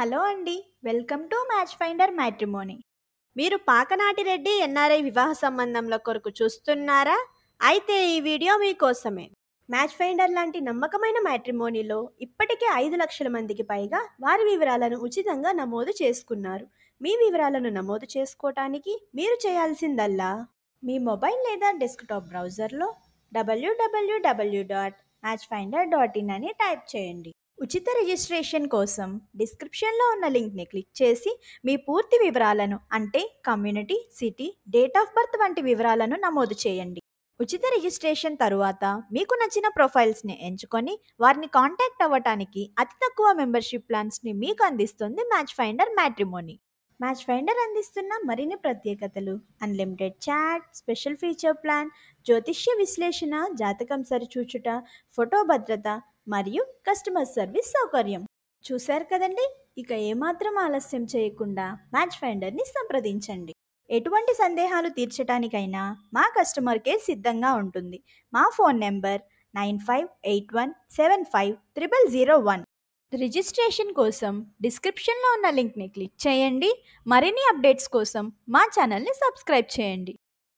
hello అండి welcome to Match Finder matrimony మీరు Pakanati Reddy NRI వివాహ సంబంధంల కొరకు చూస్తున్నారా అయితే ఈ వీడియో మీకోసమే మ్యాచ్ ఫైండర్ లాంటి నమ్మకమైన మ్యాట్రిమోనీలో ఇప్పటికే ఐదు లక్షల మందికి పైగా వారి వివరాలను ఉచితంగా నమోదు చేసుకున్నారు మీ వివరాలను నమోదు చేసుకోవటానికి మీరు చేయాల్సిందల్లా మీ మొబైల్ లేదా డెస్క్టాప్ బ్రౌజర్లో WWW dot Match Finder dot in అని టైప్ చేయండి ఉచిత రిజిస్ట్రేషన్ కోసం డిస్క్రిప్షన్లో ఉన్న లింక్ని క్లిక్ చేసి మీ పూర్తి వివరాలను అంటే community city date of birth వంటి వివరాలను నమోదు చేయండి ఉచిత రిజిస్ట్రేషన్ తరువాత మీకు నచ్చిన ప్రొఫైల్స్ని ఎంచుకొని వారిని కాంటాక్ట్ అవ్వటానికి అతి తక్కువ మెంబర్షిప్ ప్లాన్స్ని మీకు అందిస్తుంది Match Finder matrimony Match Finder అందిస్తున్న మరిన్ని ప్రత్యేకతలు unlimited chat special feature plan జ్యోతిష్య విశ్లేషణ జాతకం సరిచూచుట ఫోటో భద్రత మరియు కస్టమర్ సర్వీస్ సౌకర్యం చూశారు కదండి ఇక ఏమాత్రం ఆలస్యం చేయకుండా మ్యాచ్ ఫైండర్ని సంప్రదించండి ఎటువంటి సందేహాలు తీర్చడానికైనా మా కస్టమర్ కేర్ సిద్ధంగా ఉంటుంది మా phone number nine five eight one seven five triple zero one registration కోసం డిస్క్రిప్షన్లో ఉన్న లింక్ని క్లిక్ చేయండి మరిన్ని అప్డేట్స్ కోసం మా ఛానల్ని సబ్స్క్రైబ్ చేయండి